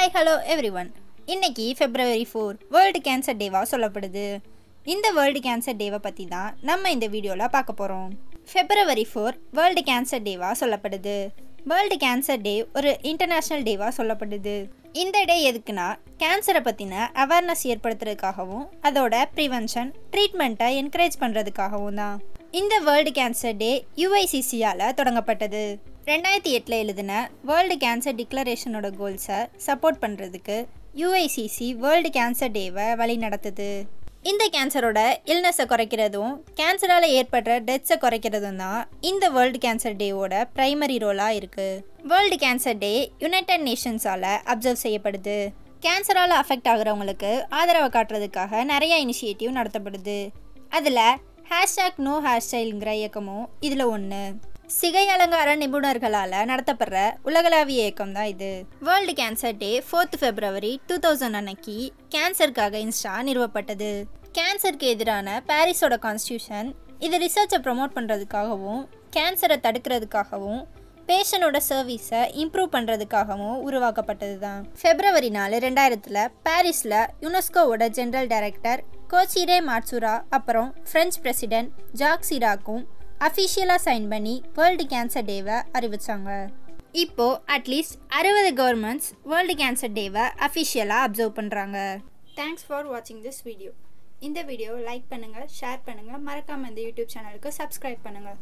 hi hello everyone இன்றைக்கி February four world cancer டேவாக சொல்லப்படுது இந்த வேர்ல்டு கேன்சர் டேவை பற்றி தான் நம்ம இந்த வீடியோவில் பார்க்க போகிறோம் ஃபெப்ரவரி ஃபோர் வேர்ல்டு கேன்சர் டேவாக சொல்லப்படுது வேர்ல்டு கேன்சர் டே ஒரு இன்டர்நேஷ்னல் டேவாக சொல்லப்படுது இந்த டே எதுக்குன்னா கேன்சரை பற்றின அவேர்னஸ் ஏற்படுத்துறதுக்காகவும் அதோட ப்ரிவென்ஷன் ட்ரீட்மெண்ட்டை என்கரேஜ் பண்ணுறதுக்காகவும் தான் இந்த வேர்ல்டு கேன்சர் டே யுஐசிசியால் தொடங்கப்பட்டது ரெண்டாயிரத்தி எட்டில் எழுதின வேர்ல்டு கேன்சர் டிக்ளரேஷனோட கோல்ஸை சப்போர்ட் பண்ணுறதுக்கு யூஐசிசி வேர்ல்டு கேன்சர் டேவை வழி நடத்துது இந்த கேன்சரோட இல்னஸை குறைக்கிறதும் கேன்சரால் ஏற்படுற டெத்ஸை குறைக்கிறதும் தான் இந்த வேர்ல்டு கேன்சர் டேவோட ப்ரைமரி ரோலாக இருக்குது வேர்ல்டு கேன்சர் டே யுனைடட் நேஷன்ஸால் அப்சர்வ் செய்யப்படுது கேன்சரால் அஃபெக்ட் ஆகிறவங்களுக்கு ஆதரவை காட்டுறதுக்காக நிறைய இனிஷியேட்டிவ் நடத்தப்படுது அதில் ஹேஷ்டாக் நோ ஹேர் ஸ்டைல்ங்கிற இயக்கமும் இதில் ஒன்று சிகை அலங்கார நிபுணர்களால் நடத்தப்படுற உலகளாவிய இயக்கம் தான் இது world cancer day fourth February two thousand அன்னைக்கு கேன்சருக்காக இன்ஸ்டா நிறுவப்பட்டது கேன்சருக்கு எதிரான பாரிஸோட கான்ஸ்டியூஷன் இது ரிசர்ச்சை ப்ரமோட் பண்ணுறதுக்காகவும் கேன்சரை தடுக்கிறதுக்காகவும் பேஷனோட சர்வீஸை இம்ப்ரூவ் பண்ணுறதுக்காகவும் உருவாக்கப்பட்டது தான் ஃபெப்ரவரி நாலு ரெண்டாயிரத்தில் பாரிஸில் யுனெஸ்கோவோட ஜென்ரல் டைரக்டர் கோச்சிரே மாட்சுரா அப்புறம் ஃப்ரெஞ்ச் பிரசிடென்ட் ஜாக் சிராக்கும் அஃபிஷியலாக சைன் பண்ணி வேர்ல்டு கேன்சர் டேவை அறிவித்தாங்க இப்போது அட்லீஸ்ட் அறுபது கவர்மெண்ட்ஸ் வேர்ல்டு கேன்சர் டேவை அஃபிஷியலாக அப்சர்வ் பண்ணுறாங்க தேங்க்ஸ் ஃபார் வாட்சிங் திஸ் வீடியோ இந்த வீடியோவை லைக் பண்ணுங்கள் ஷேர் பண்ணுங்கள் மறக்காமல் இந்த யூடியூப் சேனலுக்கு சப்ஸ்கிரைப் பண்ணுங்கள்